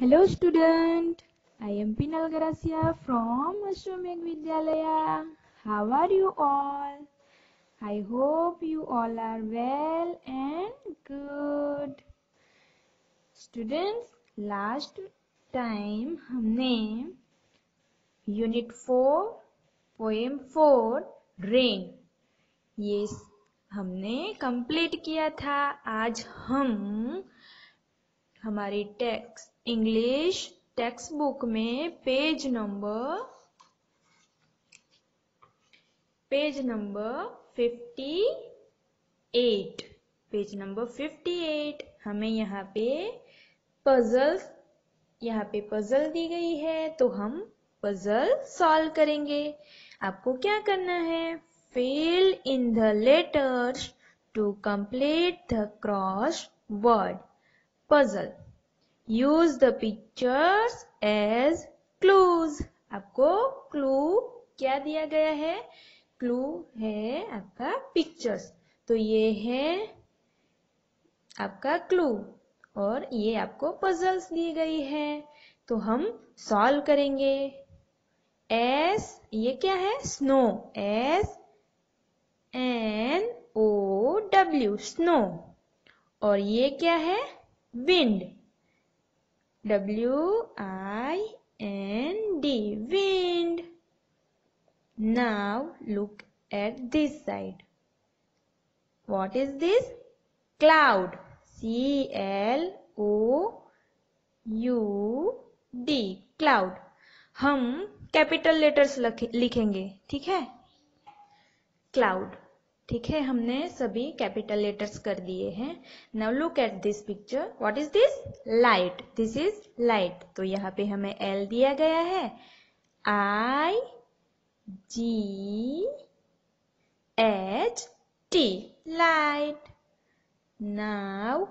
Hello student I am Pinal Grasia from Ashwamegh Vidyalaya how are you all I hope you all are well and good students last time हमने unit four poem four rain ये हमने complete किया था आज हम हमारी text English text book में page number page number fifty eight page number fifty eight हमें यहाँ पे पजल यहाँ पे पजल दी गई है तो हम पजल सॉल्व करेंगे आपको क्या करना है fill in the letters to complete the cross word puzzle. Use the pictures as clues. आपको क्लू क्या दिया गया है क्लू है आपका पिक्चर्स तो ये है आपका क्लू और ये आपको पजल्स दी गई है तो हम सॉल्व करेंगे एस ये क्या है snow S N O W snow और ये क्या है wind w i n d wind now look at this side what is this cloud c l o u d cloud हम कैपिटल लेटर्स लिखेंगे ठीक है क्लाउड ठीक है हमने सभी कैपिटल लेटर्स कर दिए हैं now look at this picture what is this light this is light तो यहाँ पे हमें एल दिया गया है I G H T light now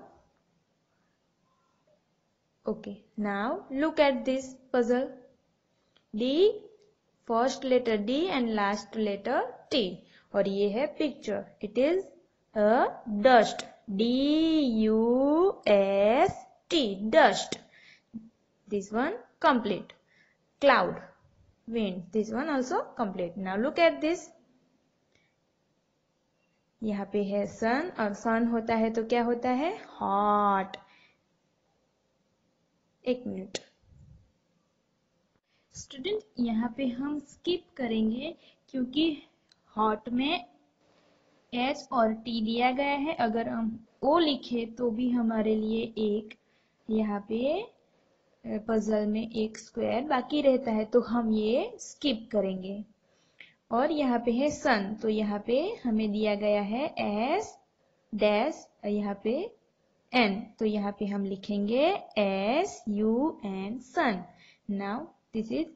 okay now look at this puzzle D first letter D and last letter T और ये है picture it is a dust D U S T dust this one complete cloud wind this one also complete now look at this यहाँ पे है सन और सन होता है तो क्या होता है हॉट एक मिनट स्टूडेंट यहाँ पे हम स्किप करेंगे क्योंकि हॉट में एस और टी दिया गया है अगर हम ओ लिखे तो भी हमारे लिए एक यहाँ पे पजल में एक स्क्वायर बाकी रहता है तो हम ये स्किप करेंगे और यहाँ पे है सन तो यहाँ पे हमें दिया गया है एस डैश यहाँ पे एन तो यहाँ पे हम लिखेंगे S U N sun now this is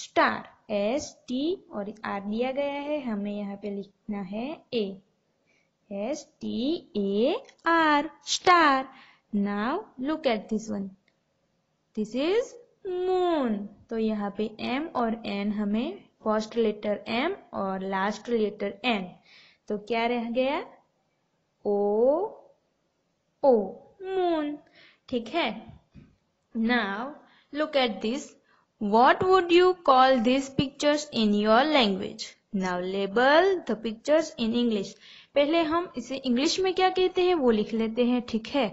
star S T और आर दिया गया है हमें यहाँ पे लिखना है A S T A R star now look at this one this is moon तो यहाँ पे एम और एन हमें फर्स्ट लेटर एम और लास्ट लेटर एन तो क्या रह गया ओ ओ मून ठीक है now look at this What would you call these pictures in your language? Now label the pictures in English. पहले हम इसे इंग्लिश में क्या कहते हैं वो लिख लेते हैं ठीक है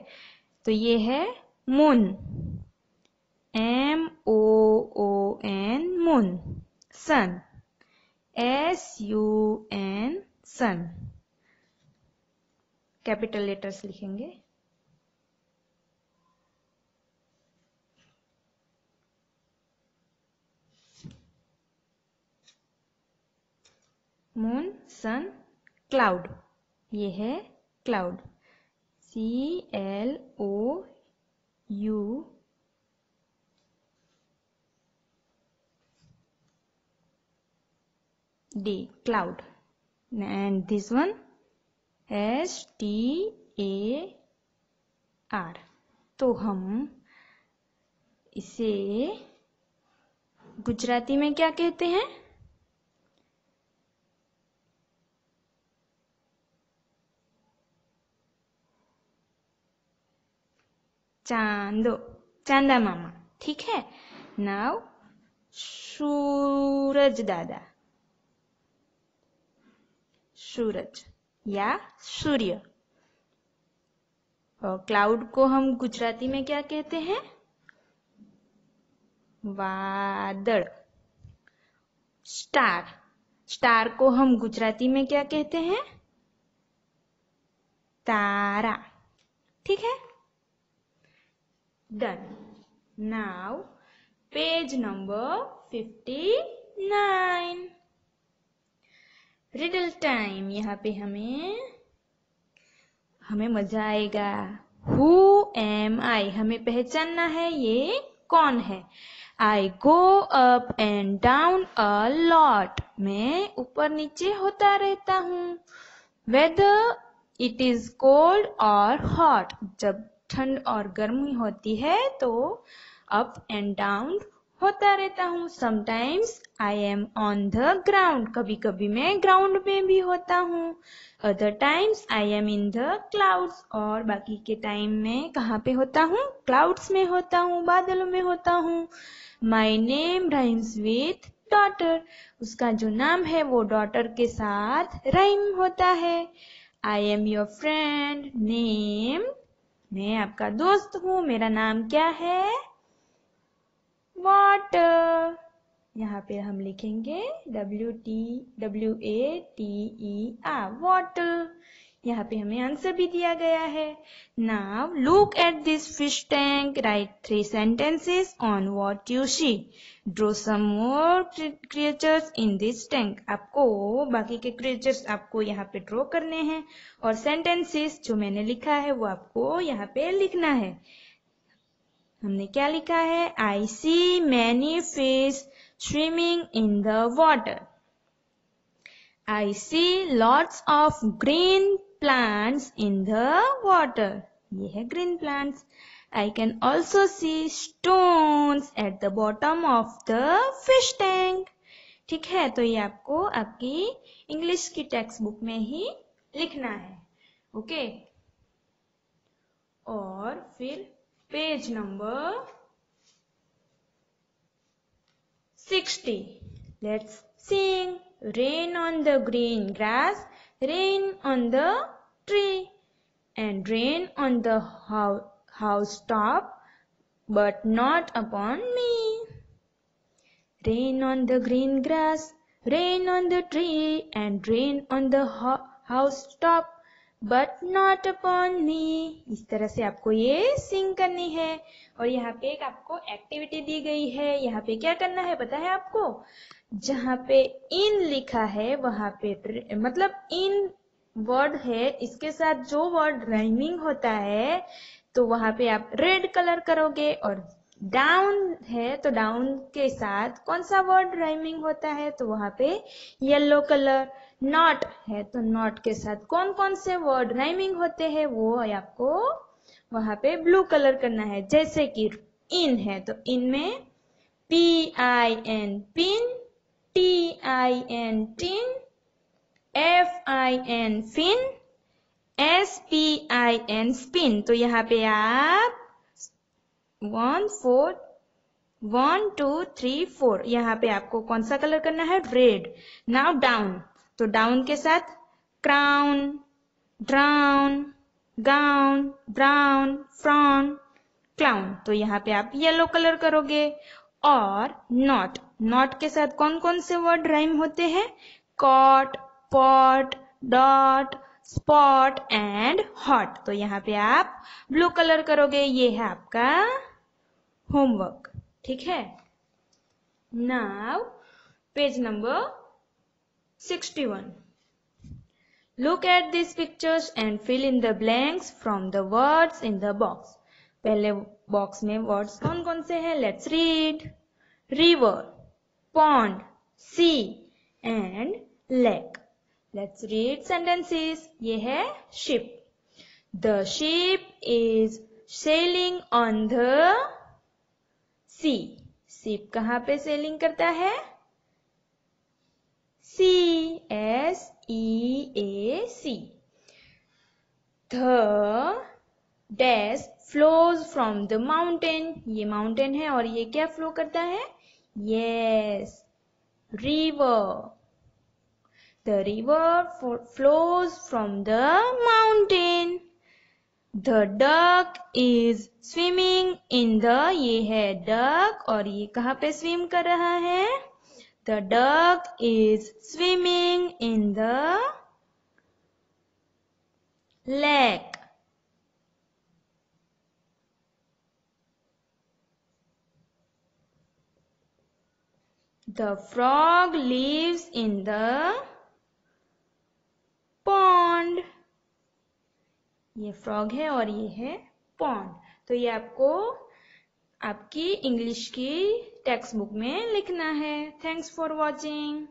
तो ये है moon M O O N moon sun S U N sun capital letters लिखेंगे मून सन क्लाउड ये है cloud C L O U D cloud and this one S T A R तो हम इसे गुजराती में क्या कहते हैं चांदो चांदा मामा ठीक है नाउ सूरज दादा सूरज या सूर्य और क्लाउड को हम गुजराती में क्या कहते हैं वादड़ स्टार स्टार को हम गुजराती में क्या कहते हैं तारा ठीक है done done. Page number fifty nine riddle time यहाँ पे हमें हमें मजा आएगा हु एम आई हमें पहचानना है ये कौन है I go up and down a lot मैं ऊपर नीचे होता रहता हूँ वेदर इट इज कोल्ड और हॉट जब ठंड और गर्मी होती है तो अप एंड डाउन होता रहता हूँ sometimes I am on the ground कभी कभी मैं ग्राउंड में भी होता हूँ other times I am in the clouds और बाकी के टाइम में कहाँ पे होता हूँ क्लाउड्स में होता हूँ बादलों में होता हूँ my name rhymes with daughter उसका जो नाम है वो डॉटर के साथ राइम होता है I am your friend name मैं आपका दोस्त हूँ मेरा नाम क्या है वाटर यहाँ पे हम लिखेंगे W T W A T E R water यहाँ पे हमें आंसर भी दिया गया है now look at this fish tank write three sentences on what you see draw some more creatures in this tank आपको बाकी के क्रिएचर्स आपको यहाँ पे ड्रॉ करने हैं और सेंटेंसेस जो मैंने लिखा है वो आपको यहाँ पे लिखना है हमने क्या लिखा है I see many fish swimming in the water I see lots of green plants in the water. ye hai green plants. I can also see stones at the bottom of the fish tank. ठीक है तो ये आपको आपकी English की text book में ही लिखना है ओके okay? और फिर page number sixty let's sing rain on the green grass rain on the tree and rain on the house housetop, but not upon me. Rain on the green grass, rain on the tree, and rain on the ho- housetop, but not upon me इस तरह से आपको ये सिंग करनी है और यहाँ पे एक आपको एक्टिविटी दी गई है यहाँ पे क्या करना है पता है आपको जहाँ पे इन लिखा है वहां पे मतलब इन वर्ड है इसके साथ जो वर्ड राइमिंग होता है तो वहां पे आप रेड कलर करोगे और डाउन है तो डाउन के साथ कौन सा वर्ड राइमिंग होता है तो वहां पे येलो कलर नॉट है तो नॉट के साथ कौन कौन से वर्ड राइमिंग होते हैं वो आपको वहां पे ब्लू कलर करना है जैसे कि इन है तो इन में P I N pin T I N tin F I N fin S P I N spin तो यहाँ पे आप one four one two three four यहाँ पे आपको कौन सा कलर करना है रेड नाउ डाउन तो डाउन के साथ crown drown gown brown frown clown तो यहाँ पे आप येलो कलर करोगे और नॉट नॉट के साथ कौन कौन से वर्ड राइम होते हैं cot pot dot spot and hot तो यहाँ पे आप ब्लू कलर करोगे ये है आपका होमवर्क ठीक है now page number 61. Look at these pictures and fill in the blanks from the words in the box. पहले बॉक्स में वर्ड्स कौन कौन से हैं let's read river pond sea and lake let's read sentences ये है ship the ship is sailing on the sea ship कहाँ पे सेलिंग करता है S E A C. The dash flows from the mountain ये माउंटेन है और ये क्या फ्लो करता है yes river the river flows from the mountain the duck is swimming in the ये है डक और ये कहाँ पे स्विम कर रहा है The duck is swimming in the lake. The frog lives in the pond. ये frog है और ये है pond. तो ये आपको आपकी इंग्लिश की टेक्स्ट बुक में लिखना है थैंक्स फॉर वॉचिंग